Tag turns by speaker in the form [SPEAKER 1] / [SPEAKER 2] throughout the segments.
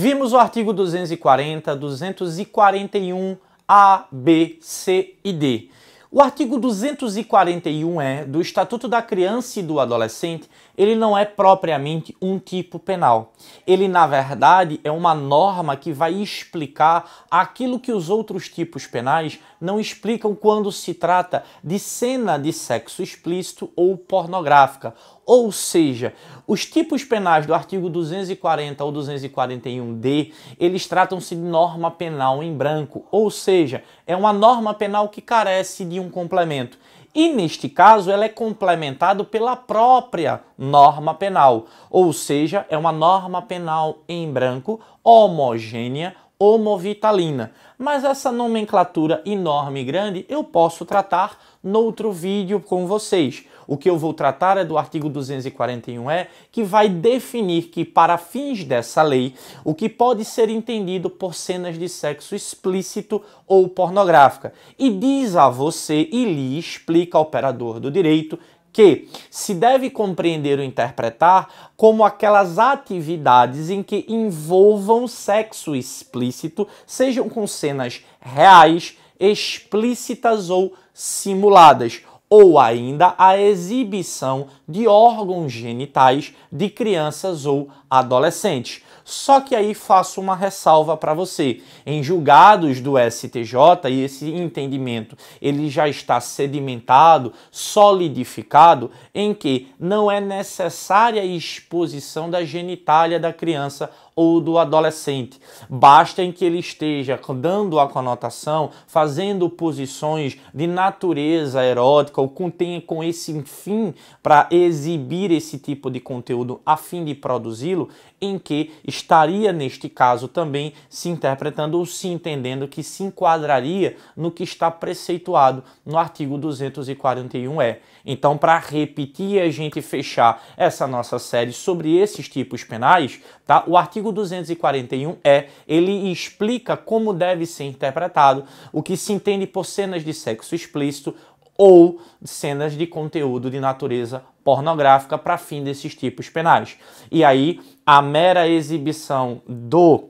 [SPEAKER 1] Vimos o artigo 240, 241, A, B, C e D. O artigo 241 é do Estatuto da Criança e do Adolescente, ele não é propriamente um tipo penal. Ele, na verdade, é uma norma que vai explicar aquilo que os outros tipos penais não explicam quando se trata de cena de sexo explícito ou pornográfica. Ou seja, os tipos penais do artigo 240 ou 241D, eles tratam-se de norma penal em branco, ou seja, é uma norma penal que carece de um complemento. E neste caso, ela é complementado pela própria norma penal, ou seja, é uma norma penal em branco homogênea homovitalina. Mas essa nomenclatura enorme e grande eu posso tratar noutro vídeo com vocês. O que eu vou tratar é do artigo 241-E, é que vai definir que, para fins dessa lei, o que pode ser entendido por cenas de sexo explícito ou pornográfica. E diz a você e lhe explica ao operador do direito que se deve compreender ou interpretar como aquelas atividades em que envolvam sexo explícito, sejam com cenas reais, explícitas ou simuladas, ou ainda a exibição de órgãos genitais de crianças ou adolescentes. Só que aí faço uma ressalva para você. Em julgados do STJ, e esse entendimento ele já está sedimentado, solidificado, em que não é necessária a exposição da genitália da criança ou do adolescente. Basta em que ele esteja dando a conotação, fazendo posições de natureza erótica ou contenha com esse fim para exibir esse tipo de conteúdo a fim de produzi-lo, em que estaria neste caso também se interpretando ou se entendendo que se enquadraria no que está preceituado no artigo 241E. Então, para repetir e a gente fechar essa nossa série sobre esses tipos penais, tá? O artigo 241 é ele explica como deve ser interpretado o que se entende por cenas de sexo explícito ou cenas de conteúdo de natureza pornográfica para fim desses tipos penais. E aí, a mera exibição do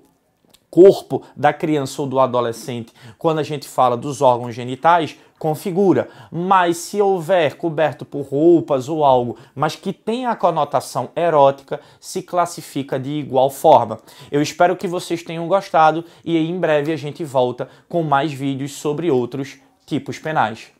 [SPEAKER 1] corpo da criança ou do adolescente, quando a gente fala dos órgãos genitais, configura. Mas se houver coberto por roupas ou algo, mas que tenha a conotação erótica, se classifica de igual forma. Eu espero que vocês tenham gostado e em breve a gente volta com mais vídeos sobre outros tipos penais.